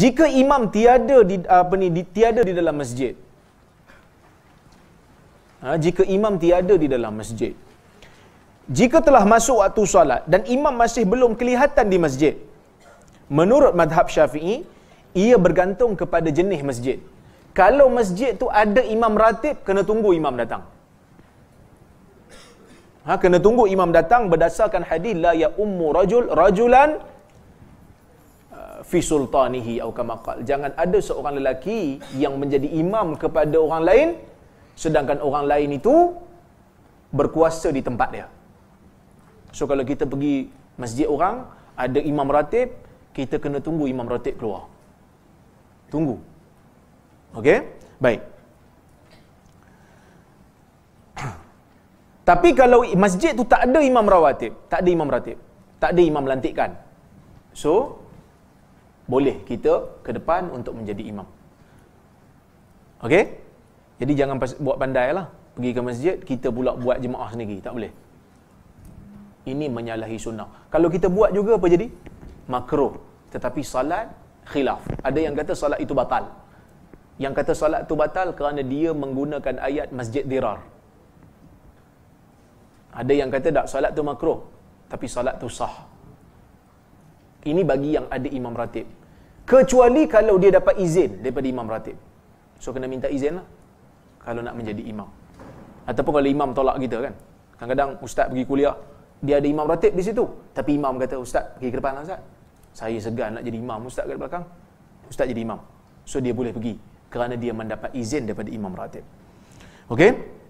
jika imam tiada di apa ni di, tiada di dalam masjid ha, jika imam tiada di dalam masjid jika telah masuk waktu salat dan imam masih belum kelihatan di masjid menurut madhab syafi'i ia bergantung kepada jenis masjid kalau masjid tu ada imam ratib kena tunggu imam datang ha, kena tunggu imam datang berdasarkan hadis la ya ummu rajul rajulan fi sultanihi atau kama jangan ada seorang lelaki yang menjadi imam kepada orang lain sedangkan orang lain itu berkuasa di tempat dia so kalau kita pergi masjid orang ada imam ratib kita kena tunggu imam ratib keluar tunggu okey baik Tapi kalau masjid tu tak ada imam rawatib, tak ada imam ratib, tak ada imam lantikan. So, boleh kita ke depan untuk menjadi imam. Okey? Jadi jangan buat pandai lah. Pergi ke masjid, kita pula buat jemaah sendiri. Tak boleh. Ini menyalahi sunnah. Kalau kita buat juga, apa jadi? Makro. Tetapi salat khilaf. Ada yang kata salat itu batal. Yang kata salat itu batal kerana dia menggunakan ayat masjid dirar. Ada yang kata tak salat itu makro. tapi salat itu sah. Ini bagi yang ada imam ratib. Kecuali kalau dia dapat izin daripada imam ratib. So kena minta izin lah. Kalau nak menjadi imam. Ataupun kalau imam tolak kita kan. Kadang-kadang ustaz pergi kuliah. Dia ada imam ratib di situ. Tapi imam kata, ustaz pergi ke depan lah ustaz. Saya segan nak jadi imam ustaz ke belakang. Ustaz jadi imam. So dia boleh pergi. Kerana dia mendapat izin daripada imam ratib. Okay?